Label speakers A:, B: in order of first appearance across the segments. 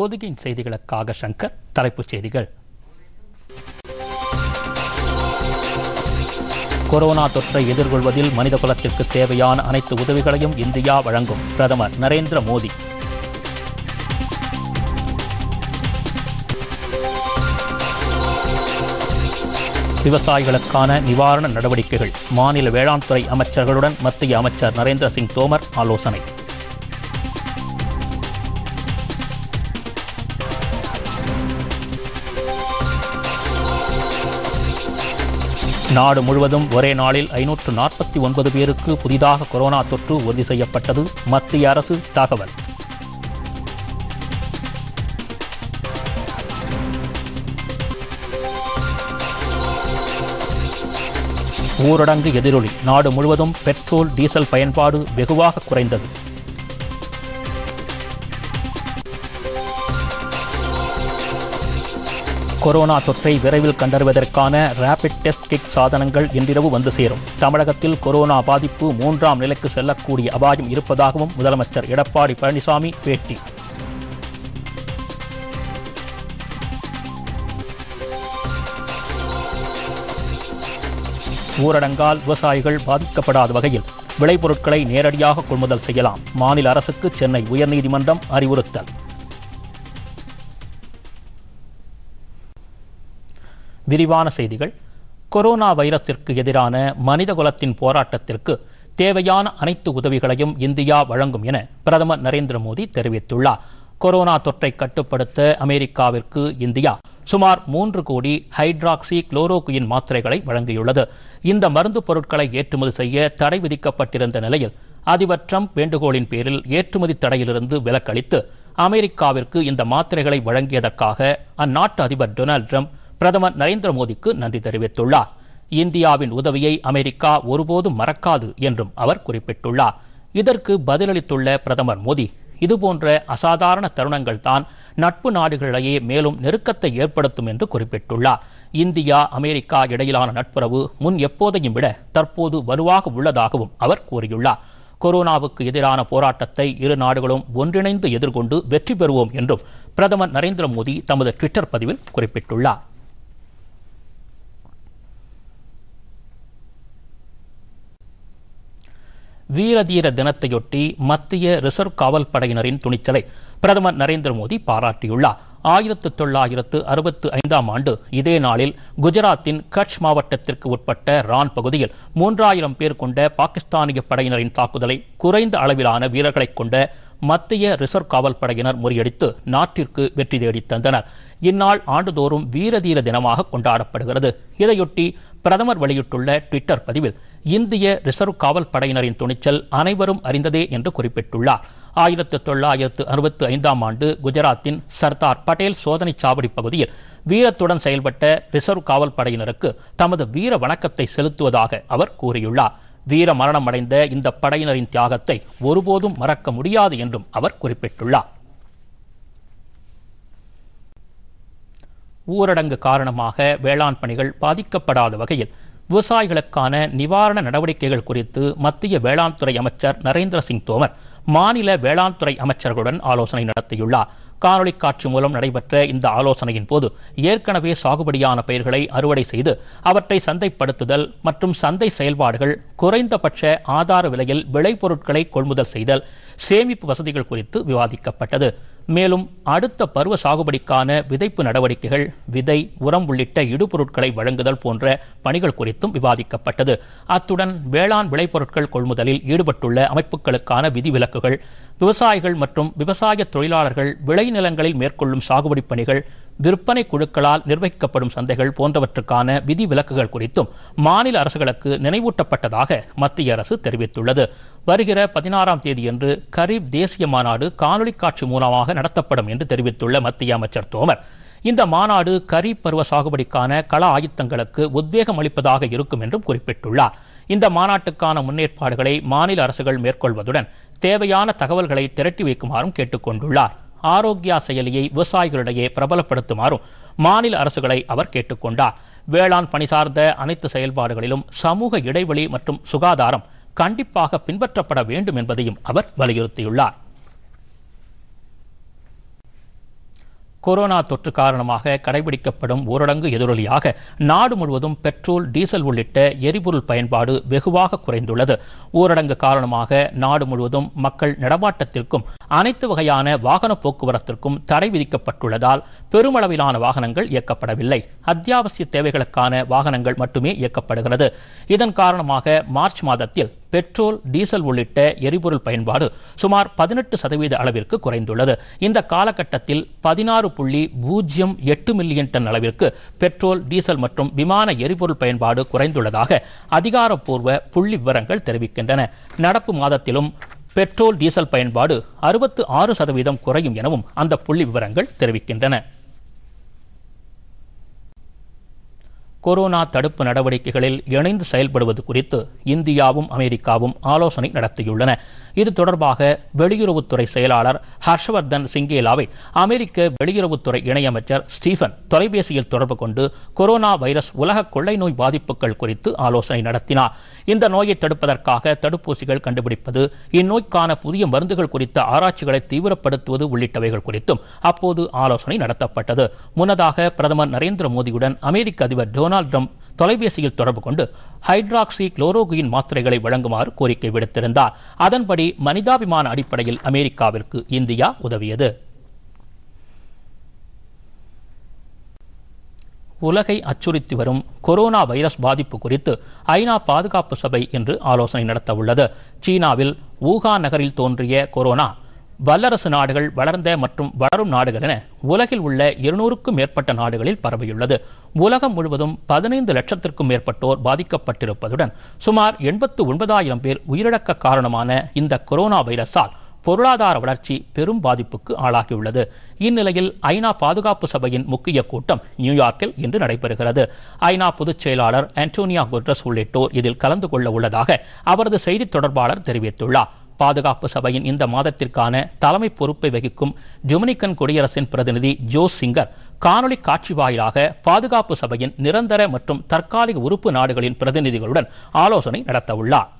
A: பொதுகின் செய்திகளுக்காக சங்கர் தலைப்புச் செய்திகள் கொரோனா தொற்றை எதிர்கொள்வதில் மனித குலத்திற்கு தேவையான அனைத்து உதவிகளையும் இந்தியா வழங்கும் பிரதமர் நரேந்திர மோடி விவசாயிகளுக்கான நிவாரண நடவடிக்கைகள் மாநில வேளாண்துறை அமைச்சர்களுடன் மத்திய அமைச்சர் நரேந்திர சிங் தோமர் ஆலோசனை நாடு முழுவதும் ஒரே நாளில் ஐநூற்று நாற்பத்தி ஒன்பது பேருக்கு புதிதாக கொரோனா தொற்று உறுதி செய்யப்பட்டது மத்திய அரசு தகவல் ஊரடங்கு எதிரொலி நாடு முழுவதும் பெட்ரோல் டீசல் பயன்பாடு வெகுவாக குறைந்தது கொரோனா தொற்றை விரைவில் கண்டறிவதற்கான ரேபிட் டெஸ்ட் கிட் சாதனங்கள் இன்றிரவு வந்து சேரும் தமிழகத்தில் கொரோனா பாதிப்பு மூன்றாம் நிலைக்கு செல்லக்கூடிய அபாயம் இருப்பதாகவும் முதலமைச்சர் எடப்பாடி பழனிசாமி பேட்டி ஊரடங்கால் விவசாயிகள் பாதிக்கப்படாத வகையில் விளைபொருட்களை நேரடியாக கொள்முதல் செய்யலாம் மாநில அரசுக்கு சென்னை உயர்நீதிமன்றம் அறிவுறுத்தல் விரிவான செய்திகள் கொரோனா வைரஸிற்கு எதிரான மனித குலத்தின் போராட்டத்திற்கு தேவையான அனைத்து உதவிகளையும் இந்தியா வழங்கும் என பிரதமர் நரேந்திர மோடி தெரிவித்துள்ளார் கொரோனா தொற்றை கட்டுப்படுத்த அமெரிக்காவிற்கு இந்தியா சுமார் மூன்று கோடி ஹைட்ராக்சி குளோரோகுயின் மாத்திரைகளை வழங்கியுள்ளது இந்த மருந்து பொருட்களை ஏற்றுமதி செய்ய தடை விதிக்கப்பட்டிருந்த நிலையில் அதிபர் ட்ரம்ப் வேண்டுகோளின் பேரில் ஏற்றுமதி தடையிலிருந்து விலக்களித்து அமெரிக்காவிற்கு இந்த மாத்திரைகளை வழங்கியதற்காக அந்நாட்டு அதிபர் டொனால்டு ட்ரம்ப் பிரதமர் நரேந்திர மோடிக்கு நன்றி தெரிவித்துள்ளார் இந்தியாவின் உதவியை அமெரிக்கா ஒருபோதும் மறக்காது என்றும் அவர் குறிப்பிட்டுள்ளார் இதற்கு பதிலளித்துள்ள பிரதமர் மோடி இதுபோன்ற அசாதாரண தருணங்கள் தான் நட்பு நாடுகளிடையே மேலும் நெருக்கத்தை ஏற்படுத்தும் என்று குறிப்பிட்டுள்ளார் இந்தியா அமெரிக்கா இடையிலான நட்புறவு முன் எப்போதையும் விட தற்போது வலுவாக உள்ளதாகவும் அவர் கூறியுள்ளார் கொரோனாவுக்கு எதிரான போராட்டத்தை இரு நாடுகளும் ஒன்றிணைந்து எதிர்கொண்டு வெற்றி பெறுவோம் என்றும் பிரதமர் நரேந்திர மோடி தமது ட்விட்டர் பதிவில் குறிப்பிட்டுள்ளார் வீரதீர தினத்தையொட்டி மத்திய ரிசர்வ் காவல் படையினரின் துணிச்சலை பிரதமர் நரேந்திர மோடி பாராட்டியுள்ளார் ஆயிரத்து தொள்ளாயிரத்து அறுபத்து ஐந்தாம் ஆண்டு இதே நாளில் குஜராத்தின் கட்ச் மாவட்டத்திற்கு உட்பட்ட ரான் பகுதியில் மூன்றாயிரம் பேர் கொண்ட பாகிஸ்தானிய படையினரின் தாக்குதலை குறைந்த அளவிலான வீரர்களை கொண்ட மத்திய ரிசர்வ் காவல் படையினர் முறியடித்து நாட்டிற்கு வெற்றி தேடி தந்தனர் இந்நாள் ஆண்டுதோறும் வீரதீர தினமாக கொண்டாடப்படுகிறது இதையொட்டி பிரதமர் வெளியிட்டுள்ள ட்விட்டர் பதிவில் இந்திய ரிசர்வ் காவல் படையினரின் துணிச்சல் அனைவரும் அறிந்ததே என்று குறிப்பிட்டுள்ளார் ஆயிரத்தி தொள்ளாயிரத்து அறுபத்தி ஐந்தாம் ஆண்டு குஜராத்தின் சர்தார் பட்டேல் சோதனை சாவடி பகுதியில் வீரத்துடன் செயல்பட்ட ரிசர்வ் காவல் படையினருக்கு தமது வீர வணக்கத்தை செலுத்துவதாக அவர் கூறியுள்ளார் வீர மரணம் அடைந்த இந்த படையினரின் தியாகத்தை ஒருபோதும் மறக்க முடியாது என்றும் அவர் குறிப்பிட்டுள்ளார் ஊரடங்கு காரணமாக வேளாண் பணிகள் பாதிக்கப்படாத வகையில் விவசாயிகளுக்கான நிவாரண நடவடிக்கைகள் குறித்து மத்திய வேளாண் துறை அமைச்சர் நரேந்திர சிங் தோமர் மாநில வேளாண் துறை அமைச்சர்களுடன் ஆலோசனை நடத்தியுள்ளார் காணொலி காட்சி மூலம் நடைபெற்ற இந்த ஆலோசனையின் போது ஏற்கனவே சாகுபடியான பயிர்களை அறுவடை செய்து அவற்றை சந்தைப்படுத்துதல் மற்றும் சந்தை செயல்பாடுகள் குறைந்தபட்ச ஆதார விலையில் விளைபொருட்களை கொள்முதல் செய்தல் சேமிப்பு வசதிகள் குறித்து விவாதிக்கப்பட்டது மேலும் அடுத்த பருவ சாகுபடிக்கான விதைப்பு நடவடிக்கைகள் விதை உரம் உள்ளிட்ட இடுபொருட்களை வழங்குதல் போன்ற பணிகள் குறித்தும் விவாதிக்கப்பட்டது அத்துடன் வேளாண் விளைபொருட்கள் கொள்முதலில் ஈடுபட்டுள்ள அமைப்புகளுக்கான விதிவிலக்குகள் விவசாயிகள் மற்றும் விவசாய தொழிலாளர்கள் விளைநிலங்களில் மேற்கொள்ளும் சாகுபடி பணிகள் விற்பனை குழுக்களால் நிர்வகிக்கப்படும் சந்தைகள் போன்றவற்றுக்கான விதிவிலக்குகள் குறித்தும் மாநில அரசுகளுக்கு நினைவூட்டப்பட்டதாக மத்திய அரசு தெரிவித்துள்ளது வருகிற பதினாறாம் தேதியன்று கரீப் தேசிய மாநாடு காணொலி காட்சி மூலமாக நடத்தப்படும் என்று தெரிவித்துள்ள மத்திய அமைச்சர் தோமர் இந்த மாநாடு கரீப் பருவ சாகுபடிக்கான கள ஆயுத்தங்களுக்கு உத்வேகம் அளிப்பதாக இருக்கும் என்றும் குறிப்பிட்டுள்ளார் இந்த மாநாட்டுக்கான முன்னேற்பாடுகளை மாநில அரசுகள் மேற்கொள்வதுடன் தேவையான தகவல்களை திரட்டி வைக்குமாறும் கேட்டுக்கொண்டுள்ளார் ஆரோக்கியா செயலியை விவசாயிகளிடையே பிரபலப்படுத்துமாறும் மாநில அரசுகளை அவர் கேட்டுக்கொண்டார் வேளாண் பணி சார்ந்த அனைத்து செயல்பாடுகளிலும் சமூக இடைவெளி மற்றும் சுகாதாரம் கண்டிப்பாக பின்பற்றப்பட வேண்டும் என்பதையும் அவர் வலியுறுத்தியுள்ளார் கொரோனா தொற்று காரணமாக கடைபிடிக்கப்படும் ஊரடங்கு எதிரொலியாக நாடு முழுவதும் பெட்ரோல் டீசல் உள்ளிட்ட எரிபொருள் பயன்பாடு வெகுவாக குறைந்துள்ளது ஊரடங்கு காரணமாக நாடு முழுவதும் மக்கள் நடமாட்டத்திற்கும் அனைத்து வகையான வாகன போக்குவரத்திற்கும் தடை விதிக்கப்பட்டுள்ளதால் பெருமளவிலான வாகனங்கள் இயக்கப்படவில்லை அத்தியாவசிய தேவைகளுக்கான வாகனங்கள் மட்டுமே இயக்கப்படுகிறது இதன் காரணமாக மார்ச் மாதத்தில் பெட்ரோல் டீசல் உள்ளிட்ட எரிபொருள் பயன்பாடு சுமார் பதினெட்டு சதவீத அளவிற்கு குறைந்துள்ளது இந்த காலகட்டத்தில் பதினாறு புள்ளி பூஜ்ஜியம் எட்டு மில்லியன் டன் அளவிற்கு பெட்ரோல் டீசல் மற்றும் விமான எரிபொருள் பயன்பாடு குறைந்துள்ளதாக அதிகாரப்பூர்வ புள்ளி விவரங்கள் தெரிவிக்கின்றன நடப்பு மாதத்திலும் பெட்ரோல் டீசல் பயன்பாடு அறுபத்து ஆறு சதவீதம் குறையும் எனவும் அந்த புள்ளி விவரங்கள் தெரிவிக்கின்றன கொரோனா தடுப்பு நடவடிக்கைகளில் இணைந்து செயல்படுவது குறித்து இந்தியாவும் அமெரிக்காவும் ஆலோசனை நடத்தியுள்ளன இது தொடர்பாக வெளியுறவுத்துறை செயலாளர் ஹர்ஷவர்தன் சிங்கேலாவை அமெரிக்க வெளியுறவுத்துறை இணையமைச்சர் ஸ்டீஃபன் தொலைபேசியில் தொடர்பு கொண்டு கொரோனா வைரஸ் உலக கொள்ளை நோய் பாதிப்புகள் குறித்து ஆலோசனை நடத்தினார் இந்த நோயை தடுப்பதற்காக தடுப்பூசிகள் கண்டுபிடிப்பது இந்நோய்க்கான புதிய மருந்துகள் குறித்த ஆராய்ச்சிகளை தீவிரப்படுத்துவது உள்ளிட்டவைகள் குறித்தும் அப்போது ஆலோசனை நடத்தப்பட்டது முன்னதாக பிரதமர் நரேந்திர மோடியுடன் அமெரிக்க அதிபர் டொனால்டு டொனால்ட் ட்ரம்ப் தொலைபேசியில் தொடர்பு கொண்டு ஹைட்ராக்சி குளோரோகுயின் மாத்திரைகளை வழங்குமாறு கோரிக்கை விடுத்திருந்தார் அதன்படி மனிதாபிமான அடிப்படையில் அமெரிக்காவிற்கு இந்தியா உதவியது உலகை அச்சுறுத்தி வரும் கொரோனா வைரஸ் பாதிப்பு குறித்து ஐநா பாதுகாப்பு சபை இன்று ஆலோசனை நடத்த உள்ளது சீனாவில் வூகான் நகரில் தோன்றிய கொரோனா வல்லரசு நாடுகள் வளர்ந்த மற்றும் வளரும் நாடுகள் என உலகில் உள்ள இருநூறுக்கும் மேற்பட்ட நாடுகளில் பரவியுள்ளது உலகம் முழுவதும் பதினைந்து லட்சத்திற்கும் மேற்பட்டோர் பாதிக்கப்பட்டிருப்பதுடன் சுமார் எண்பத்து ஒன்பதாயிரம் பேர் உயிரிழக்க காரணமான இந்த கொரோனா வைரஸால் பொருளாதார வளர்ச்சி பெரும் பாதிப்புக்கு ஆளாகியுள்ளது இந்நிலையில் ஐநா பாதுகாப்பு சபையின் முக்கிய கூட்டம் நியூயார்க்கில் இன்று நடைபெறுகிறது ஐநா பொதுச் செயலாளர் ஆண்டோனியா குட்ரஸ் உள்ளிட்டோர் இதில் கலந்து கொள்ள உள்ளதாக அவரது செய்தி தொடர்பாளர் தெரிவித்துள்ளார் பாதுகாப்பு சபையின் இந்த மாதத்திற்கான தலைமை பொறுப்பை வகிக்கும் டொமினிக்கன் குடியரசின் பிரதிநிதி ஜோ சிங்கர் காணொலி காட்சி வாயிலாக பாதுகாப்பு சபையின் நிரந்தர மற்றும் தற்காலிக உறுப்பு நாடுகளின் பிரதிநிதிகளுடன் ஆலோசனை நடத்தவுள்ளார்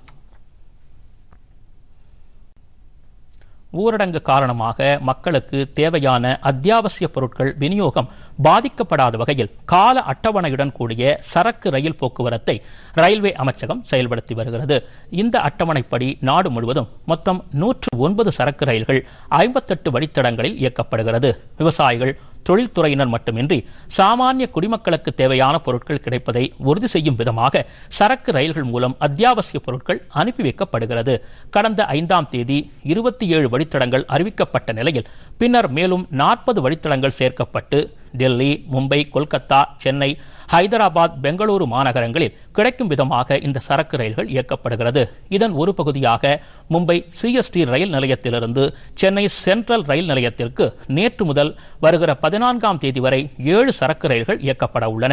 A: ஊரடங்கு காரணமாக மக்களுக்கு தேவையான அத்தியாவசிய பொருட்கள் விநியோகம் பாதிக்கப்படாத வகையில் கால அட்டவணையுடன் கூடிய சரக்கு ரயில் போக்குவரத்தை ரயில்வே அமைச்சகம் செயல்படுத்தி வருகிறது இந்த அட்டவணைப்படி நாடு முழுவதும் மொத்தம் நூற்று ஒன்பது சரக்கு ரயில்கள் ஐம்பத்தெட்டு வழித்தடங்களில் இயக்கப்படுகிறது விவசாயிகள் தொழில்துறையினர் மட்டுமின்றி சாமானிய குடிமக்களுக்கு தேவையான பொருட்கள் கிடைப்பதை உறுதி செய்யும் விதமாக சரக்கு ரயில்கள் மூலம் அத்தியாவசிய பொருட்கள் அனுப்பி வைக்கப்படுகிறது கடந்த ஐந்தாம் தேதி இருபத்தி ஏழு வழித்தடங்கள் அறிவிக்கப்பட்ட நிலையில் பின்னர் மேலும் நாற்பது வழித்தடங்கள் சேர்க்கப்பட்டு டெல்லி மும்பை கொல்கத்தா சென்னை ஹைதராபாத் பெங்களூரு மாநகரங்களில் கிடைக்கும் விதமாக இந்த சரக்கு ரயில்கள் இயக்கப்படுகிறது இதன் ஒரு பகுதியாக மும்பை சிஎஸ்டி ரயில் நிலையத்திலிருந்து சென்னை சென்ட்ரல் ரயில் நிலையத்திற்கு நேற்று முதல் வருகிற பதினான்காம் தேதி வரை ஏழு சரக்கு ரயில்கள் இயக்கப்பட உள்ளன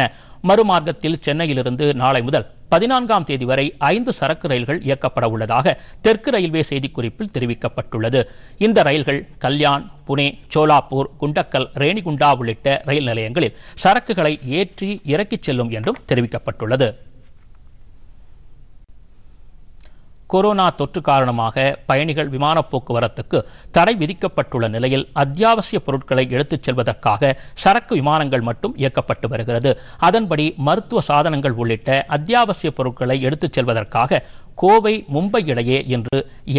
A: மறுமார்க்கத்தில் சென்னையிலிருந்து நாளை முதல் பதினான்காம் தேதி வரை ஐந்து சரக்கு ரயில்கள் இயக்கப்பட உள்ளதாக தெற்கு ரயில்வே செய்திக்குறிப்பில் தெரிவிக்கப்பட்டுள்ளது இந்த ரயில்கள் கல்யாண் புனே சோலாப்பூர் குண்டக்கல் ரேணிகுண்டா உள்ளிட்ட ரயில் நிலையங்களில் சரக்குகளை ஏற்றி இறக்கிச் செல்லும் என்றும் தெரிவிக்கப்பட்டுள்ளது கொரோனா தொற்று காரணமாக பயணிகள் விமான போக்குவரத்துக்கு தடை விதிக்கப்பட்டுள்ள நிலையில் அத்தியாவசிய பொருட்களை எடுத்துச் செல்வதற்காக சரக்கு விமானங்கள் மட்டும் இயக்கப்பட்டு வருகிறது அதன்படி மருத்துவ சாதனங்கள் உள்ளிட்ட அத்தியாவசிய பொருட்களை எடுத்துச் செல்வதற்காக கோவை மும்பை இடையே இன்று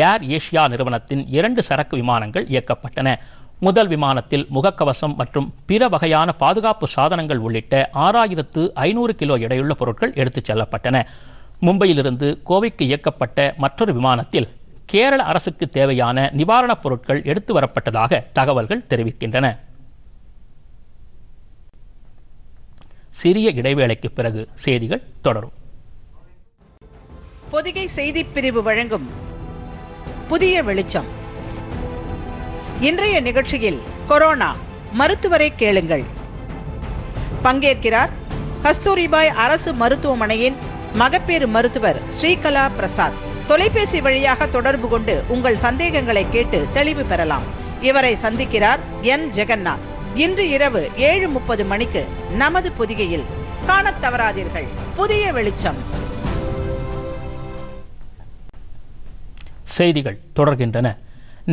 A: ஏர் ஏஷியா நிறுவனத்தின் இரண்டு சரக்கு விமானங்கள் இயக்கப்பட்டன முதல் விமானத்தில் முகக்கவசம் மற்றும் பிற வகையான பாதுகாப்பு சாதனங்கள் உள்ளிட்ட ஆறாயிரத்து ஐநூறு கிலோ எடையுள்ள பொருட்கள் எடுத்துச் செல்லப்பட்டன மும்பையிலிருந்து கோவைக்கு இயக்கப்பட்ட மற்றொரு விமானத்தில் கேரள அரசுக்கு தேவையான நிவாரணப் பொருட்கள் எடுத்து வரப்பட்டதாக தகவல்கள் தெரிவிக்கின்றன சிறிய இடைவேளைக்கு பிறகு செய்திகள் தொடரும் பொதிகை செய்தி பிரிவு வழங்கும் புதிய வெளிச்சம் இன்றைய நிகழ்ச்சியில் கொரோனா மருத்துவரை கேளுங்கள் பங்கேற்கிறார் கஸ்தூரிபாய் அரசு மருத்துவமனையின் மகப்பேறு மருத்துவர் ஸ்ரீகலா பிரசாத் தொலைபேசி வழியாக தொடர்பு கொண்டு உங்கள் சந்தேகங்களை கேட்டு தெளிவு பெறலாம் இவரை சந்திக்கிறார் என் ஜெகநாத் இன்று இரவு ஏழு முப்பது மணிக்கு நமது பொதிகையில் காணத் தவறாதீர்கள் புதிய வெளிச்சம் செய்திகள் தொடர்கின்றன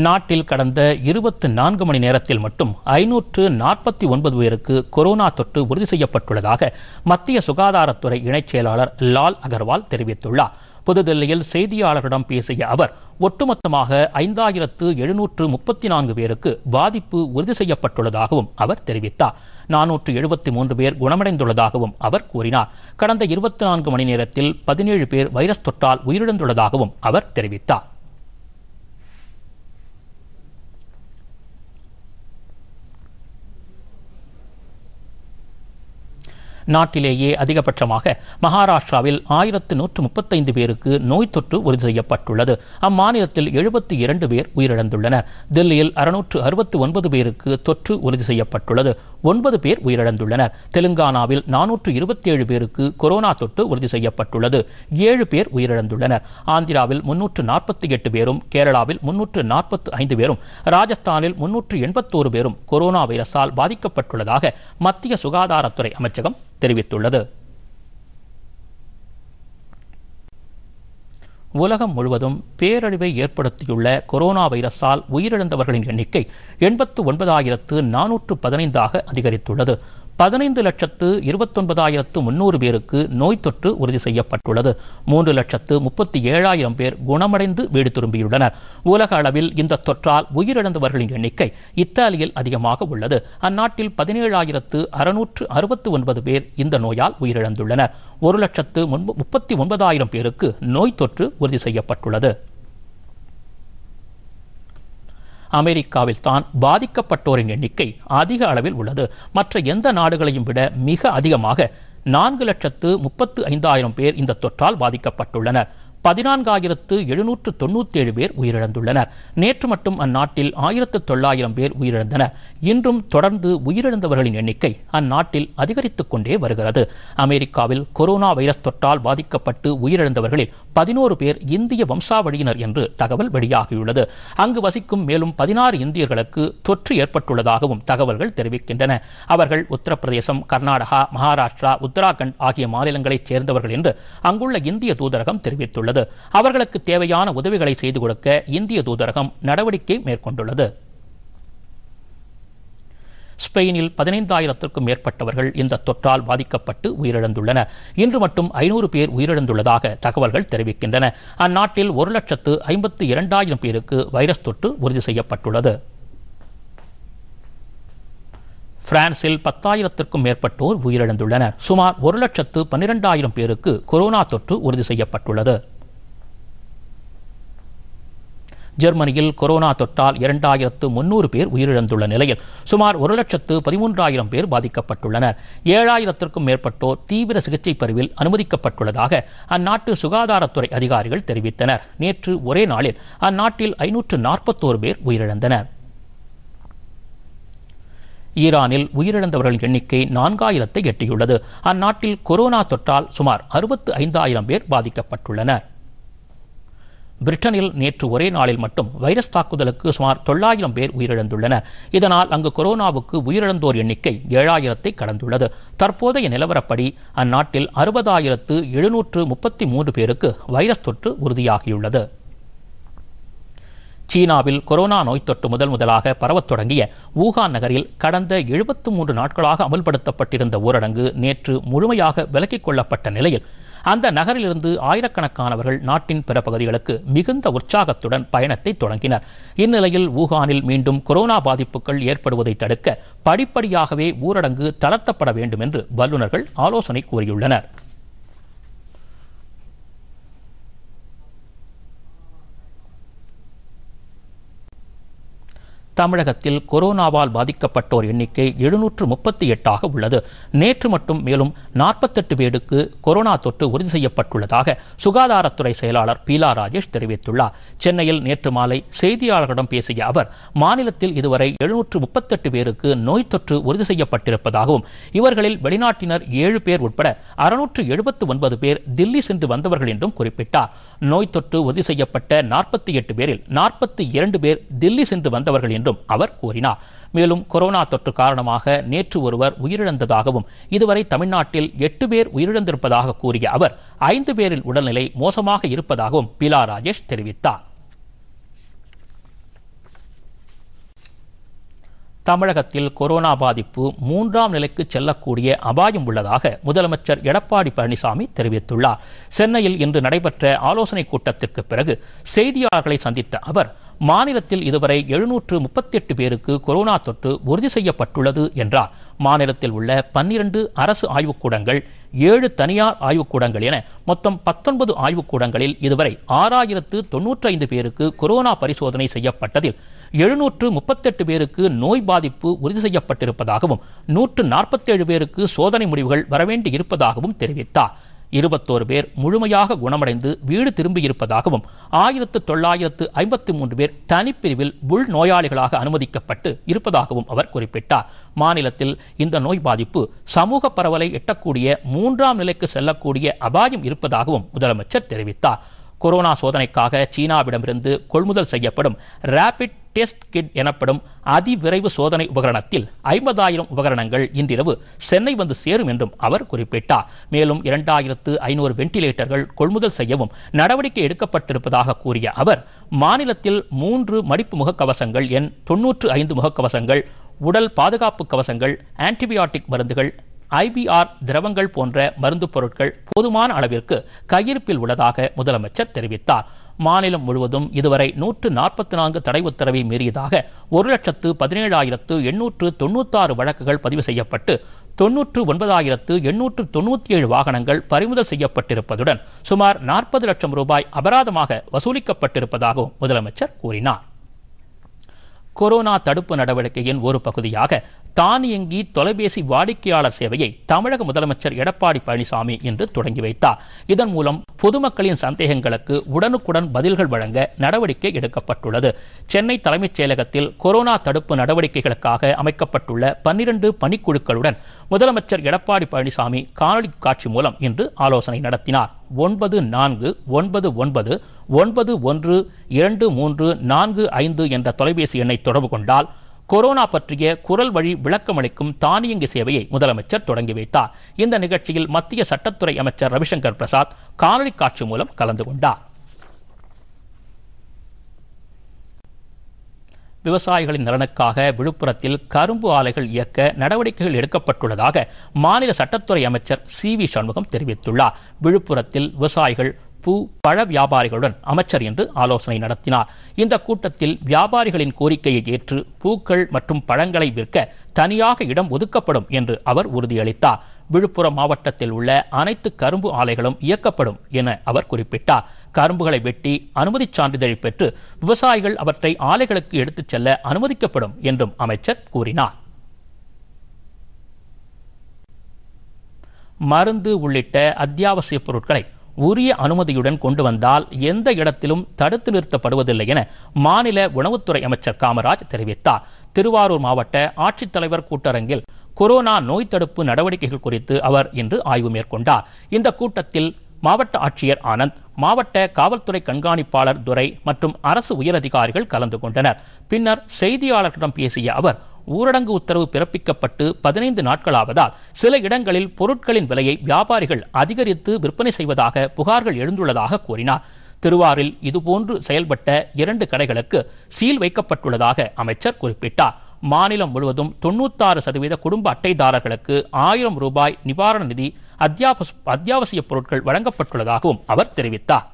A: நாட்டில் கடந்த இருபத்து நான்கு மணி நேரத்தில் மட்டும் ஐநூற்று நாற்பத்தி ஒன்பது பேருக்கு கொரோனா தொற்று உறுதி செய்யப்பட்டுள்ளதாக மத்திய சுகாதாரத்துறை இணைச் செயலாளர் லால் அகர்வால் தெரிவித்துள்ளார் புதுதில்லியில் செய்தியாளர்களிடம் பேசிய அவர் ஒட்டுமொத்தமாக ஐந்தாயிரத்து எழுநூற்று முப்பத்தி நான்கு பேருக்கு பாதிப்பு உறுதி செய்யப்பட்டுள்ளதாகவும் அவர் தெரிவித்தார் நானூற்று எழுபத்தி மூன்று பேர் குணமடைந்துள்ளதாகவும் அவர் கூறினார் கடந்த இருபத்தி நான்கு மணி நேரத்தில் பதினேழு பேர் வைரஸ் தொற்றால் உயிரிழந்துள்ளதாகவும் அவர் தெரிவித்தார் நாட்டிலேயே அதிகபட்சமாக மகாராஷ்டிராவில் ஆயிரத்து நூற்று முப்பத்தைந்து பேருக்கு நோய் தொற்று உறுதி செய்யப்பட்டுள்ளது அம்மாநிலத்தில் எழுபத்தி இரண்டு பேர் உயிரிழந்துள்ளனர் தில்லியில் அறுநூற்று அறுபத்து ஒன்பது பேருக்கு தொற்று உறுதி செய்யப்பட்டுள்ளது ஒன்பது பேர் உயிரிழந்துள்ளனர் தெலுங்கானாவில் நானூற்று இருபத்தேழு பேருக்கு கொரோனா தொற்று உறுதி செய்யப்பட்டுள்ளது ஏழு பேர் உயிரிழந்துள்ளனர் ஆந்திராவில் முன்னூற்று நாற்பத்தி எட்டு பேரும் கேரளாவில் முன்னூற்று நாற்பத்து ஐந்து பேரும் ராஜஸ்தானில் முன்னூற்று எண்பத்தோரு பேரும் கொரோனா வைரஸால் பாதிக்கப்பட்டுள்ளதாக மத்திய சுகாதாரத்துறை அமைச்சகம் தெரிவித்துள்ளது உலகம் முழுவதும் பேரழிவை ஏற்படுத்தியுள்ள கொரோனா வைரஸால் உயிரிழந்தவர்களின் எண்ணிக்கை எண்பத்து ஒன்பதாயிரத்து நானூற்று பதினைந்தாக அதிகரித்துள்ளது பதினைந்து லட்சத்து இருபத்தொன்பதாயிரத்து முன்னூறு பேருக்கு நோய் தொற்று உறுதி செய்யப்பட்டுள்ளது மூன்று லட்சத்து முப்பத்தி ஏழாயிரம் பேர் குணமடைந்து வீடு திரும்பியுள்ளனர் உலக அளவில் இந்த தொற்றால் உயிரிழந்தவர்களின் எண்ணிக்கை இத்தாலியில் அதிகமாக உள்ளது அந்நாட்டில் பதினேழாயிரத்து அறுநூற்று அறுபத்து ஒன்பது பேர் இந்த நோயால் உயிரிழந்துள்ளனர் ஒரு லட்சத்து முப்பத்தி ஒன்பதாயிரம் பேருக்கு நோய் தொற்று உறுதி செய்யப்பட்டுள்ளது அமெரிக்காவில் தான் பாதிக்கப்பட்டோரின் எண்ணிக்கை அதிக அளவில் உள்ளது மற்ற எந்த நாடுகளையும் விட மிக அதிகமாக நான்கு லட்சத்து முப்பத்து ஐந்தாயிரம் பேர் இந்த தொற்றால் பாதிக்கப்பட்டுள்ளனர் பதினான்காயிரத்து எழுநூற்று ஏழு பேர் உயிரிழந்துள்ளனர் நேற்று மட்டும் அந்நாட்டில் ஆயிரத்து தொள்ளாயிரம் பேர் உயிரிழந்தனர் இன்றும் தொடர்ந்து உயிரிழந்தவர்களின் எண்ணிக்கை அந்நாட்டில் அதிகரித்துக் கொண்டே வருகிறது அமெரிக்காவில் கொரோனா வைரஸ் தொற்றால் பாதிக்கப்பட்டு உயிரிழந்தவர்களில் பதினோரு பேர் இந்திய வம்சாவழியினர் என்று தகவல் வெளியாகியுள்ளது அங்கு வசிக்கும் மேலும் பதினாறு இந்தியர்களுக்கு தொற்று ஏற்பட்டுள்ளதாகவும் தகவல்கள் தெரிவிக்கின்றன அவர்கள் உத்தரப்பிரதேசம் கர்நாடகா மகாராஷ்டிரா உத்தராகண்ட் ஆகிய மாநிலங்களைச் சேர்ந்தவர்கள் என்று அங்குள்ள இந்திய தூதரகம் தெரிவித்துள்ளது உள்ளது அவர்களுக்கு தேவையான உதவிகளை செய்து கொடுக்க இந்திய தூதரகம் நடவடிக்கை மேற்கொண்டுள்ளது ஸ்பெயினில் பதினைந்தாயிரத்திற்கும் மேற்பட்டவர்கள் இந்த தொற்றால் பாதிக்கப்பட்டு உயிரிழந்துள்ளனர் இன்று மட்டும் ஐநூறு பேர் உயிரிழந்துள்ளதாக தகவல்கள் தெரிவிக்கின்றன அந்நாட்டில் ஒரு லட்சத்து ஐம்பத்து இரண்டாயிரம் பேருக்கு வைரஸ் தொற்று உறுதி செய்யப்பட்டுள்ளது பிரான்சில் பத்தாயிரத்திற்கும் மேற்பட்டோர் உயிரிழந்துள்ளனர் சுமார் ஒரு லட்சத்து பன்னிரெண்டாயிரம் பேருக்கு கொரோனா தொற்று உறுதி செய்யப்பட்டுள்ளது ஜெர்மனியில் கொரோனா தொற்றால் இரண்டாயிரத்து முன்னூறு பேர் உயிரிழந்துள்ள நிலையில் சுமார் ஒரு லட்சத்து பதிமூன்றாயிரம் பேர் பாதிக்கப்பட்டுள்ளனர் ஏழாயிரத்திற்கும் மேற்பட்டோர் தீவிர சிகிச்சை பிரிவில் அனுமதிக்கப்பட்டுள்ளதாக அந்நாட்டு சுகாதாரத்துறை அதிகாரிகள் தெரிவித்தனர் நேற்று ஒரே நாளில் அந்நாட்டில் ஐநூற்று நாற்பத்தோரு பேர் உயிரிழந்தனர் ஈரானில் உயிரிழந்தவர்களின் எண்ணிக்கை நான்காயிரத்தை எட்டியுள்ளது அந்நாட்டில் கொரோனா தொற்றால் சுமார் அறுபத்து ஐந்தாயிரம் பேர் பாதிக்கப்பட்டுள்ளனர் பிரிட்டனில் நேற்று ஒரே நாளில் மட்டும் வைரஸ் தாக்குதலுக்கு சுமார் தொள்ளாயிரம் பேர் உயிரிழந்துள்ளனர் இதனால் அங்கு கொரோனாவுக்கு உயிரிழந்தோர் எண்ணிக்கை ஏழாயிரத்தை கடந்துள்ளது தற்போதைய நிலவரப்படி அந்நாட்டில் அறுபதாயிரத்து எழுநூற்று முப்பத்தி மூன்று பேருக்கு வைரஸ் தொற்று உறுதியாகியுள்ளது சீனாவில் கொரோனா நோய் தொற்று முதல் முதலாக பரவத் தொடங்கிய வூகான் நகரில் கடந்த எழுபத்து மூன்று நாட்களாக அமல்படுத்தப்பட்டிருந்த ஊரடங்கு நேற்று முழுமையாக விலக்கிக் கொள்ளப்பட்ட நிலையில் அந்த நகரிலிருந்து ஆயிரக்கணக்கானவர்கள் நாட்டின் பிற பகுதிகளுக்கு மிகுந்த உற்சாகத்துடன் பயணத்தை தொடங்கினர் இந்நிலையில் வூகானில் மீண்டும் கொரோனா பாதிப்புகள் ஏற்படுவதை தடுக்க படிப்படியாகவே ஊரடங்கு தளர்த்தப்பட வேண்டும் என்று வல்லுநர்கள் ஆலோசனை கூறியுள்ளனர் தமிழகத்தில் கொரோனாவால் பாதிக்கப்பட்டோர் எண்ணிக்கை எழுநூற்று முப்பத்தி எட்டாக உள்ளது நேற்று மட்டும் மேலும் நாற்பத்தெட்டு பேருக்கு கொரோனா தொற்று உறுதி செய்யப்பட்டுள்ளதாக சுகாதாரத்துறை செயலாளர் பீலா ராஜேஷ் தெரிவித்துள்ளார் சென்னையில் நேற்று மாலை செய்தியாளர்களிடம் பேசிய அவர் மாநிலத்தில் இதுவரை எழுநூற்று முப்பத்தெட்டு பேருக்கு நோய் தொற்று உறுதி செய்யப்பட்டிருப்பதாகவும் இவர்களில் வெளிநாட்டினர் ஏழு பேர் உட்பட அறுநூற்று எழுபத்து ஒன்பது பேர் தில்லி சென்று வந்தவர்கள் என்றும் குறிப்பிட்டார் நோய் தொற்று உறுதி செய்யப்பட்ட நாற்பத்தி எட்டு பேரில் நாற்பத்தி இரண்டு பேர் தில்லி சென்று வந்தவர்கள் என்றும் என்றும் அவர் கூறினார் மேலும் கொரோனா தொற்று காரணமாக நேற்று ஒருவர் உயிரிழந்ததாகவும் இதுவரை தமிழ்நாட்டில் எட்டு பேர் உயிரிழந்திருப்பதாக கூறிய அவர் ஐந்து பேரில் உடல்நிலை மோசமாக இருப்பதாகவும் பீலா ராஜேஷ் தெரிவித்தார் தமிழகத்தில் கொரோனா பாதிப்பு மூன்றாம் நிலைக்கு செல்லக்கூடிய அபாயம் உள்ளதாக முதலமைச்சர் எடப்பாடி பழனிசாமி தெரிவித்துள்ளார் சென்னையில் இன்று நடைபெற்ற ஆலோசனைக் கூட்டத்திற்கு பிறகு செய்தியாளர்களை சந்தித்த அவர் மாநிலத்தில் இதுவரை எழுநூற்று முப்பத்தி எட்டு பேருக்கு கொரோனா தொற்று உறுதி செய்யப்பட்டுள்ளது என்றார் மாநிலத்தில் உள்ள பன்னிரண்டு அரசு ஆய்வுக்கூடங்கள் ஏழு தனியார் ஆய்வுக்கூடங்கள் என மொத்தம் பத்தொன்பது ஆய்வுக்கூடங்களில் இதுவரை ஆறாயிரத்து தொன்னூற்றி ஐந்து பேருக்கு கொரோனா பரிசோதனை செய்யப்பட்டதில் எழுநூற்று முப்பத்தெட்டு பேருக்கு நோய் பாதிப்பு உறுதி செய்யப்பட்டிருப்பதாகவும் நூற்று நாற்பத்தேழு பேருக்கு சோதனை முடிவுகள் வரவேண்டி இருப்பதாகவும் தெரிவித்தார் இருபத்தோரு பேர் முழுமையாக குணமடைந்து வீடு திரும்பியிருப்பதாகவும் ஆயிரத்து தொள்ளாயிரத்து ஐம்பத்தி மூன்று பேர் தனிப்பிரிவில் உள் நோயாளிகளாக அனுமதிக்கப்பட்டு இருப்பதாகவும் அவர் குறிப்பிட்டார் மாநிலத்தில் இந்த நோய் பாதிப்பு சமூக பரவலை எட்டக்கூடிய மூன்றாம் நிலைக்கு செல்லக்கூடிய அபாயம் இருப்பதாகவும் முதலமைச்சர் தெரிவித்தார் கொரோனா சோதனைக்காக சீனாவிடமிருந்து கொள்முதல் செய்யப்படும் ரேபிட் டெஸ்ட் கிட் எனப்படும் அதிவிரைவு சோதனை உபகரணத்தில் ஐம்பதாயிரம் உபகரணங்கள் இன்றிரவு சென்னை வந்து சேரும் என்றும் அவர் குறிப்பிட்டார் மேலும் இரண்டாயிரத்து ஐநூறு வெண்டிலேட்டர்கள் கொள்முதல் செய்யவும் நடவடிக்கை எடுக்கப்பட்டிருப்பதாக கூறிய அவர் மாநிலத்தில் மூன்று மடிப்பு முகக்கவசங்கள் எண் தொன்னூற்று ஐந்து முகக்கவசங்கள் உடல் பாதுகாப்பு கவசங்கள் ஆன்டிபயாட்டிக் மருந்துகள் ஐபிஆர் திரவங்கள் போன்ற மருந்து பொருட்கள் போதுமான அளவிற்கு கையிருப்பில் உள்ளதாக முதலமைச்சர் தெரிவித்தார் மாநிலம் முழுவதும் இதுவரை நூற்று நாற்பத்தி நான்கு தடை உத்தரவை மீறியதாக ஒரு லட்சத்து பதினேழாயிரத்து எண்ணூற்று தொண்ணூத்தாறு வழக்குகள் பதிவு செய்யப்பட்டு தொன்னூற்று ஒன்பதாயிரத்து எண்ணூற்று தொண்ணூற்றி ஏழு வாகனங்கள் பறிமுதல் செய்யப்பட்டிருப்பதுடன் சுமார் நாற்பது லட்சம் ரூபாய் அபராதமாக வசூலிக்கப்பட்டிருப்பதாகவும் முதலமைச்சர் கூறினார் கொரோனா தடுப்பு நடவடிக்கையின் ஒரு பகுதியாக தானியங்கி தொலைபேசி வாடிக்கையாளர் சேவையை தமிழக முதலமைச்சர் எடப்பாடி பழனிசாமி இன்று தொடங்கி வைத்தார் இதன் மூலம் பொதுமக்களின் சந்தேகங்களுக்கு உடனுக்குடன் பதில்கள் வழங்க நடவடிக்கை எடுக்கப்பட்டுள்ளது சென்னை தலைமைச் செயலகத்தில் கொரோனா தடுப்பு நடவடிக்கைகளுக்காக அமைக்கப்பட்டுள்ள பன்னிரண்டு பணிக்குழுக்களுடன் முதலமைச்சர் எடப்பாடி பழனிசாமி காணொலி காட்சி மூலம் இன்று ஆலோசனை நடத்தினார் ஒன்பது நான்கு ஒன்பது ஒன்பது ஒன்பது ஒன்று இரண்டு மூன்று நான்கு ஐந்து என்ற தொலைபேசி எண்ணை தொடர்பு கொண்டால் கொரோனா பற்றிய குரல் வழி விளக்கமளிக்கும் தானியங்கி சேவையை முதலமைச்சர் தொடங்கி வைத்தார் இந்த நிகழ்ச்சியில் மத்திய சட்டத்துறை அமைச்சர் ரவிசங்கர் பிரசாத் காணொலி காட்சி மூலம் கலந்து கொண்டார் விவசாயிகளின் நலனுக்காக விழுப்புரத்தில் கரும்பு ஆலைகள் இயக்க நடவடிக்கைகள் எடுக்கப்பட்டுள்ளதாக மாநில சட்டத்துறை அமைச்சர் சி வி சண்முகம் தெரிவித்துள்ளார் விழுப்புரத்தில் விவசாயிகள் பூ பழ வியாபாரிகளுடன் அமைச்சர் என்று ஆலோசனை நடத்தினார் இந்த கூட்டத்தில் வியாபாரிகளின் கோரிக்கையை ஏற்று பூக்கள் மற்றும் பழங்களை விற்க தனியாக இடம் ஒதுக்கப்படும் என்று அவர் உறுதியளித்தார் விழுப்புரம் மாவட்டத்தில் உள்ள அனைத்து கரும்பு ஆலைகளும் இயக்கப்படும் என அவர் குறிப்பிட்டார் கரும்புகளை வெட்டி அனுமதி சான்றிதழை பெற்று விவசாயிகள் அவற்றை ஆலைகளுக்கு எடுத்துச் செல்ல அனுமதிக்கப்படும் என்றும் அமைச்சர் கூறினார் மருந்து உள்ளிட்ட அத்தியாவசிய பொருட்களை உரிய அனுமதியுடன் கொண்டு வந்தால் எந்த இடத்திலும் தடுத்து நிறுத்தப்படுவதில்லை என மாநில உணவுத்துறை அமைச்சர் காமராஜ் தெரிவித்தார் திருவாரூர் மாவட்ட ஆட்சித்தலைவர் கூட்டரங்கில் கொரோனா நோய் தடுப்பு நடவடிக்கைகள் குறித்து அவர் இன்று ஆய்வு மேற்கொண்டார் இந்த கூட்டத்தில் மாவட்ட ஆட்சியர் ஆனந்த் மாவட்ட காவல்துறை கண்காணிப்பாளர் துரை மற்றும் அரசு உயரதிகாரிகள் கலந்து கொண்டனர் பின்னர் செய்தியாளர்களிடம் பேசிய அவர் ஊரடங்கு உத்தரவு பிறப்பிக்கப்பட்டு பதினைந்து நாட்களாவதால் சில இடங்களில் பொருட்களின் விலையை வியாபாரிகள் அதிகரித்து விற்பனை செய்வதாக புகார்கள் எழுந்துள்ளதாக கூறினார் திருவாரில் இதுபோன்று செயல்பட்ட இரண்டு கடைகளுக்கு சீல் வைக்கப்பட்டுள்ளதாக அமைச்சர் குறிப்பிட்டார் மாநிலம் முழுவதும் தொன்னூத்தாறு சதவீத குடும்ப அட்டைதாரர்களுக்கு ஆயிரம் ரூபாய் நிவாரண நிதி அத்தியாவசிய பொருட்கள் வழங்கப்பட்டுள்ளதாகவும் அவர் தெரிவித்தார்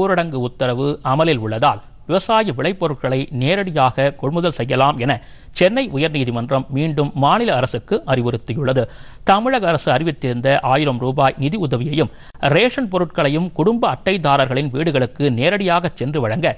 A: ஊரடங்கு உத்தரவு அமலில் உள்ளதால் விவசாய விளைபொருட்களை நேரடியாக கொள்முதல் செய்யலாம் என சென்னை உயர்நீதிமன்றம் மீண்டும் மாநில அரசுக்கு அறிவுறுத்தியுள்ளது தமிழக அரசு அறிவித்திருந்த ஆயிரம் ரூபாய் நிதி உதவியையும் ரேஷன் பொருட்களையும் குடும்ப அட்டைதாரர்களின் வீடுகளுக்கு நேரடியாக சென்று வழங்க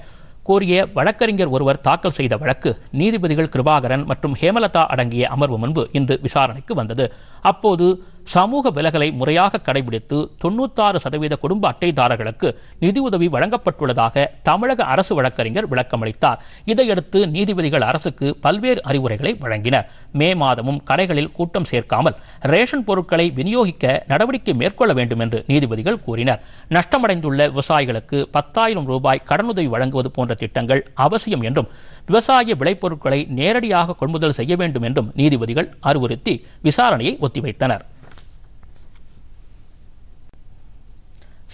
A: கோரிய வழக்கறிஞர் ஒருவர் தாக்கல் செய்த வழக்கு நீதிபதிகள் கிருபாகரன் மற்றும் ஹேமலதா அடங்கிய அமர்வு முன்பு இன்று விசாரணைக்கு வந்தது அப்போது சமூக விலகலை முறையாக கடைபிடித்து தொண்ணூத்தாறு சதவீத குடும்ப அட்டைதாரர்களுக்கு நிதியுதவி வழங்கப்பட்டுள்ளதாக தமிழக அரசு வழக்கறிஞர் விளக்கமளித்தார் இதையடுத்து நீதிபதிகள் அரசுக்கு பல்வேறு அறிவுரைகளை வழங்கினர் மே மாதமும் கடைகளில் கூட்டம் சேர்க்காமல் ரேஷன் பொருட்களை விநியோகிக்க நடவடிக்கை மேற்கொள்ள வேண்டும் என்று நீதிபதிகள் கூறினர் நஷ்டமடைந்துள்ள விவசாயிகளுக்கு பத்தாயிரம் ரூபாய் கடனுதவி வழங்குவது போன்ற திட்டங்கள் அவசியம் என்றும் விவசாய விளைபொருட்களை நேரடியாக கொள்முதல் செய்ய வேண்டும் என்றும் நீதிபதிகள் அறிவுறுத்தி விசாரணையை ஒத்திவைத்தனர்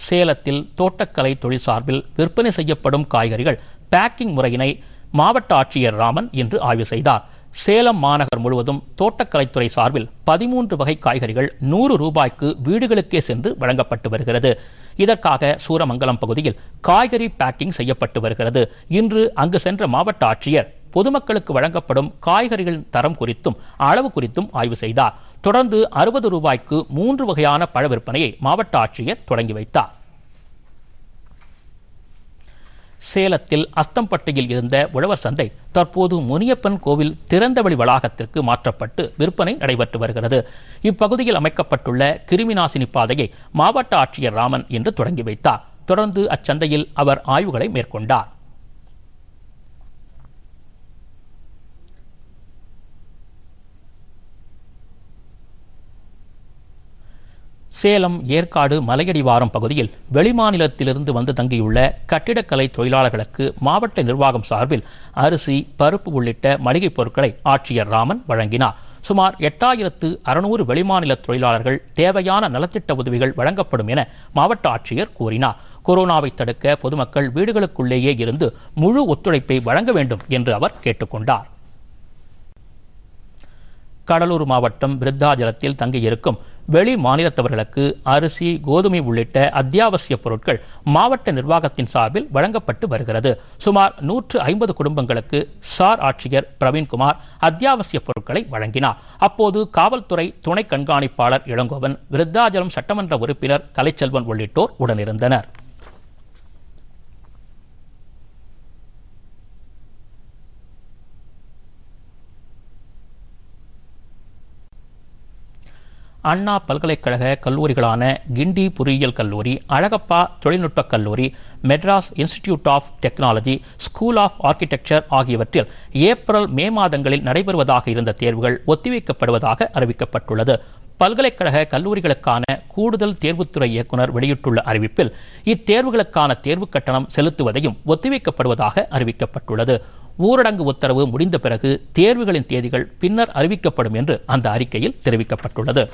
A: சேலத்தில் தோட்டக்கலை தொழில் சார்பில் விற்பனை செய்யப்படும் காய்கறிகள் பேக்கிங் முறையினை மாவட்ட ஆட்சியர் ராமன் இன்று ஆய்வு செய்தார் சேலம் மாநகர் முழுவதும் தோட்டக்கலைத்துறை சார்பில் பதிமூன்று வகை காய்கறிகள் நூறு ரூபாய்க்கு வீடுகளுக்கே சென்று வழங்கப்பட்டு வருகிறது இதற்காக சூரமங்கலம் பகுதியில் காய்கறி பேக்கிங் செய்யப்பட்டு வருகிறது இன்று அங்கு சென்ற மாவட்ட ஆட்சியர் பொதுமக்களுக்கு வழங்கப்படும் காய்கறிகளின் தரம் குறித்தும் அளவு குறித்தும் ஆய்வு செய்தார் தொடர்ந்து அறுபது ரூபாய்க்கு மூன்று வகையான பழ விற்பனையை மாவட்ட ஆட்சியர் தொடங்கி வைத்தார் சேலத்தில் அஸ்தம்பட்டியில் இருந்த உழவர் சந்தை தற்போது முனியப்பன் கோவில் திறந்தவெளி வளாகத்திற்கு மாற்றப்பட்டு விற்பனை நடைபெற்று வருகிறது இப்பகுதியில் அமைக்கப்பட்டுள்ள கிருமிநாசினி பாதையை மாவட்ட ஆட்சியர் ராமன் இன்று தொடங்கி வைத்தார் தொடர்ந்து அச்சந்தையில் அவர் ஆய்வுகளை மேற்கொண்டார் சேலம் ஏற்காடு மலையடிவாரம் பகுதியில் வெளிமாநிலத்திலிருந்து வந்து தங்கியுள்ள கட்டிடக்கலை தொழிலாளர்களுக்கு மாவட்ட நிர்வாகம் சார்பில் அரிசி பருப்பு உள்ளிட்ட மளிகைப் பொருட்களை ஆட்சியர் ராமன் வழங்கினார் சுமார் எட்டாயிரத்து அறுநூறு வெளிமாநில தொழிலாளர்கள் தேவையான நலத்திட்ட உதவிகள் வழங்கப்படும் என மாவட்ட ஆட்சியர் கூறினார் கொரோனாவை தடுக்க பொதுமக்கள் வீடுகளுக்குள்ளேயே இருந்து முழு ஒத்துழைப்பை வழங்க வேண்டும் என்று அவர் கேட்டுக்கொண்டார் கடலூர் மாவட்டம் விருத்தாஜலத்தில் தங்கியிருக்கும் வெளி மாநிலத்தவர்களுக்கு அரிசி கோதுமை உள்ளிட்ட அத்தியாவசிய பொருட்கள் மாவட்ட நிர்வாகத்தின் சார்பில் வழங்கப்பட்டு வருகிறது சுமார் நூற்று ஐம்பது குடும்பங்களுக்கு சார் ஆட்சியர் பிரவீன்குமார் அத்தியாவசிய பொருட்களை வழங்கினார் அப்போது காவல்துறை துணை கண்காணிப்பாளர் இளங்கோவன் விருத்தாஜலம் சட்டமன்ற உறுப்பினர் கலைச்செல்வன் உள்ளிட்டோர் உடனிருந்தனர் அண்ணா பல்கலைக்கழக கல்லூரிகளான கிண்டி பொறியியல் கல்லூரி அழகப்பா தொழில்நுட்பக் கல்லூரி Madras institute of technology school of architecture ஆகியவற்றில் ஏப்ரல் மே மாதங்களில் நடைபெறுவதாக இருந்த தேர்வுகள் ஒத்திவைக்கப்படுவதாக அறிவிக்கப்பட்டுள்ளது பல்கலைக்கழக கல்லூரிகளுக்கான கூடுதல் தேர்வுத்துறை இயக்குநர் வெளியிட்டுள்ள அறிவிப்பில் இத்தேர்வுகளுக்கான தேர்வு கட்டணம் செலுத்துவதையும் ஒத்திவைக்கப்படுவதாக அறிவிக்கப்பட்டுள்ளது ஊரடங்கு உத்தரவு முடிந்த பிறகு தேர்வுகளின் தேதிகள் பின்னர் அறிவிக்கப்படும் என்று அந்த அறிக்கையில் தெரிவிக்கப்பட்டுள்ளது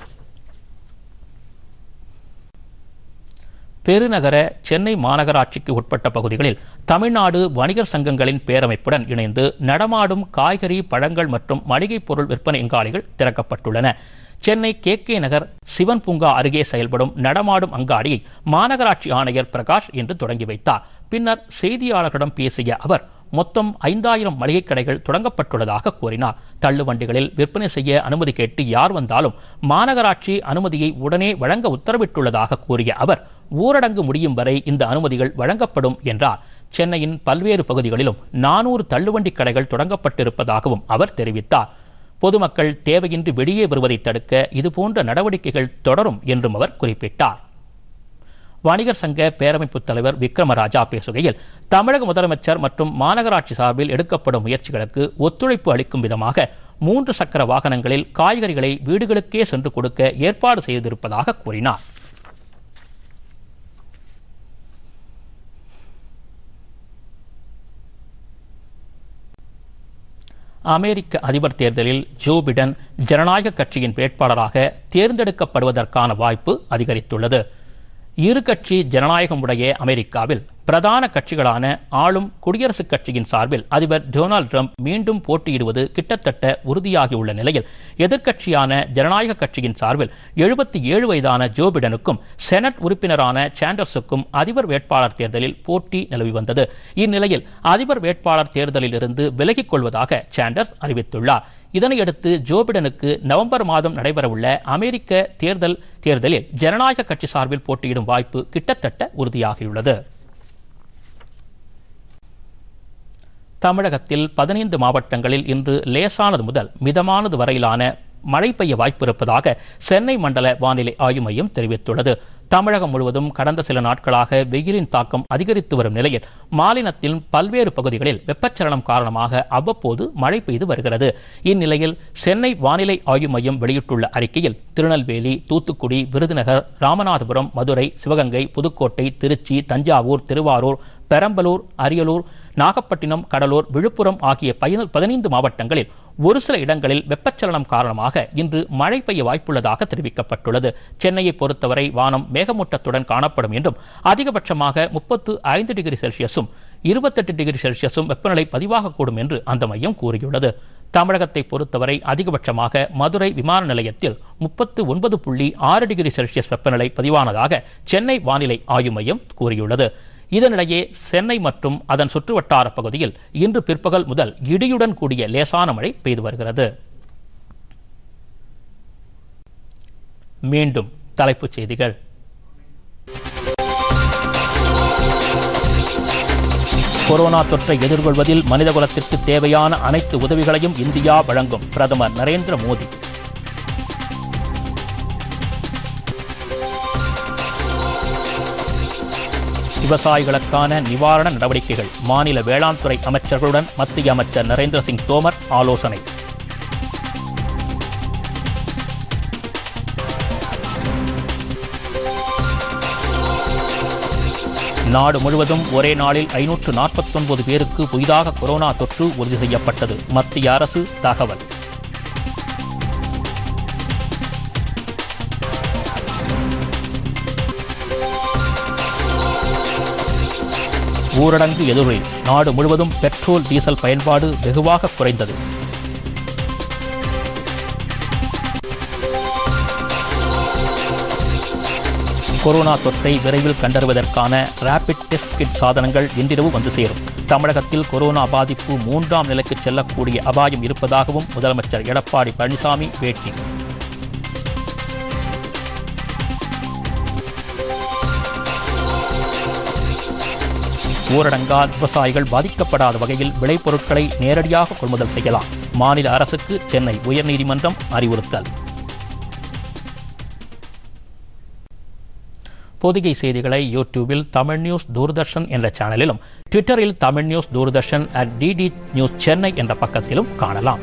A: பெருநகர சென்னை மாநகராட்சிக்கு உட்பட்ட பகுதிகளில் தமிழ்நாடு வணிகர் சங்கங்களின் பேரமைப்புடன் இணைந்து நடமாடும் காய்கறி பழங்கள் மற்றும் மளிகைப் பொருள் விற்பனை அங்காடிகள் திறக்கப்பட்டுள்ளன சென்னை கே கே நகர் சிவன் பூங்கா அருகே செயல்படும் நடமாடும் அங்காடியை மாநகராட்சி ஆணையர் பிரகாஷ் இன்று தொடங்கி வைத்தார் பின்னர் செய்தியாளர்களிடம் பேசிய அவர் மொத்தம் ஐந்தாயிரம் மளிகை கடைகள் தொடங்கப்பட்டுள்ளதாக கூறினார் தள்ளுவண்டிகளில் விற்பனை செய்ய அனுமதி கேட்டு யார் வந்தாலும் மாநகராட்சி அனுமதியை உடனே வழங்க உத்தரவிட்டுள்ளதாக கூறிய அவர் ஊரடங்கு முடியும் வரை இந்த அனுமதிகள் வழங்கப்படும் என்றார் சென்னையின் பல்வேறு பகுதிகளிலும் நானூறு தள்ளுவண்டி கடைகள் தொடங்கப்பட்டிருப்பதாகவும் அவர் தெரிவித்தார் பொதுமக்கள் தேவையின்றி வெளியே வருவதை தடுக்க இதுபோன்ற நடவடிக்கைகள் தொடரும் என்றும் அவர் குறிப்பிட்டார் வணிகர் சங்க பேரமைப்பு தலைவர் விக்ரமராஜா பேசுகையில் தமிழக முதலமைச்சர் மற்றும் மாநகராட்சி சார்பில் எடுக்கப்படும் முயற்சிகளுக்கு ஒத்துழைப்பு அளிக்கும் விதமாக மூன்று சக்கர வாகனங்களில் காய்கறிகளை வீடுகளுக்கே சென்று கொடுக்க ஏற்பாடு செய்திருப்பதாக கூறினார் அமெரிக்க அதிபர் தேர்தலில் ஜோ பிடன் ஜனநாயக கட்சியின் வேட்பாளராக தேர்ந்தெடுக்கப்படுவதற்கான வாய்ப்பு அதிகரித்துள்ளது இரு கட்சி ஜனநாயகமுடைய அமெரிக்காவில் பிரதான கட்சிகளான ஆளும் குடியரசுக் கட்சியின் சார்பில் அதிபர் டொனால்டு ட்ரம்ப் மீண்டும் போட்டியிடுவது கிட்டத்தட்ட உறுதியாகியுள்ள நிலையில் எதிர்க்கட்சியான ஜனநாயக கட்சியின் சார்பில் எழுபத்தி ஏழு வயதான ஜோ பிடனுக்கும் செனட் உறுப்பினரான சாண்டர்ஸுக்கும் அதிபர் வேட்பாளர் தேர்தலில் போட்டி நிலவி வந்தது இந்நிலையில் அதிபர் வேட்பாளர் தேர்தலில் இருந்து விலகிக் கொள்வதாக சாண்டர்ஸ் அறிவித்துள்ளார் இதனையடுத்து ஜோ பிடனுக்கு நவம்பர் மாதம் நடைபெறவுள்ள அமெரிக்க தேர்தல் தேர்தலில் ஜனநாயக கட்சி சார்பில் போட்டியிடும் வாய்ப்பு கிட்டத்தட்ட உறுதியாகியுள்ளது தமிழகத்தில் பதினைந்து மாவட்டங்களில் இன்று லேசானது முதல் மிதமானது வரையிலான மழை பெய்ய வாய்ப்பிருப்பதாக சென்னை மண்டல வானிலை ஆய்வு மையம் தெரிவித்துள்ளது தமிழகம் முழுவதும் கடந்த சில நாட்களாக வெயிலின் தாக்கம் அதிகரித்து வரும் நிலையில் மாநிலத்தின் பல்வேறு பகுதிகளில் வெப்பச்சலனம் காரணமாக அவ்வப்போது மழை பெய்து வருகிறது இந்நிலையில் சென்னை வானிலை ஆய்வு மையம் வெளியிட்டுள்ள அறிக்கையில் திருநெல்வேலி தூத்துக்குடி விருதுநகர் ராமநாதபுரம் மதுரை சிவகங்கை புதுக்கோட்டை திருச்சி தஞ்சாவூர் திருவாரூர் பெரம்பலூர் அரியலூர் நாகப்பட்டினம் கடலூர் விழுப்புரம் ஆகிய பதினைந்து மாவட்டங்களில் ஒரு சில இடங்களில் வெப்பச்சலனம் காரணமாக இன்று மழை பெய்ய வாய்ப்புள்ளதாக தெரிவிக்கப்பட்டுள்ளது சென்னையை பொறுத்தவரை வானம் மேகமூட்டத்துடன் காணப்படும் என்றும் அதிகபட்சமாக முப்பத்து ஐந்து டிகிரி செல்சியஸும் இருபத்தெட்டு டிகிரி செல்சியஸும் வெப்பநிலை பதிவாகக்கூடும் என்று அந்த மையம் கூறியுள்ளது தமிழகத்தை பொறுத்தவரை அதிகபட்சமாக மதுரை விமான நிலையத்தில் முப்பத்து ஒன்பது புள்ளி ஆறு டிகிரி செல்சியஸ் வெப்பநிலை பதிவானதாக சென்னை வானிலை ஆய்வு மையம் கூறியுள்ளது இதனிடையே சென்னை மற்றும் அதன் சுற்றுவட்டார பகுதியில் இன்று பிற்பகல் முதல் இடியுடன் கூடிய லேசான மழை பெய்து வருகிறது மீண்டும் தலைப்புச் செய்திகள் கொரோனா தொற்றை எதிர்கொள்வதில் மனிதகுலத்திற்கு தேவையான அனைத்து உதவிகளையும் இந்தியா வழங்கும் பிரதமர் நரேந்திர மோடி விவசாயிகளுக்கான நிவாரண நடவடிக்கைகள் மாநில வேளாண் துறை அமைச்சர்களுடன் மத்திய அமைச்சர் நரேந்திர சிங் தோமர் ஆலோசனை நாடு முழுவதும் ஒரே நாளில் ஐநூற்று நாற்பத்தொன்பது பேருக்கு புதிதாக கொரோனா தொற்று உறுதி செய்யப்பட்டது மத்திய அரசு தகவல் ஊரடங்கு எதிரொலில் நாடு முழுவதும் பெட்ரோல் டீசல் பயன்பாடு வெகுவாக குறைந்தது கொரோனா தொற்றை விரைவில் கண்டறிவதற்கான ரேபிட் டெஸ்ட் கிட் சாதனங்கள் இன்றிரவு வந்து சேரும் தமிழகத்தில் கொரோனா பாதிப்பு மூன்றாம் நிலைக்கு செல்லக்கூடிய அபாயம் இருப்பதாகவும் முதலமைச்சர் எடப்பாடி பழனிசாமி பேட்டி ஊரடங்கால் விவசாயிகள் பாதிக்கப்படாத வகையில் விளைபொருட்களை நேரடியாக கொள்முதல் செய்யலாம் மாநில அரசுக்கு சென்னை உயர்நீதிமன்றம் அறிவுறுத்தல் பொதிகை செய்திகளை யூடியூபில் தமிழ் நியூஸ் தூர்தர்ஷன் என்ற சேனலிலும் ட்விட்டரில் Tamil news Doordarshan at DD news Chennai என்ற பக்கத்திலும் காணலாம்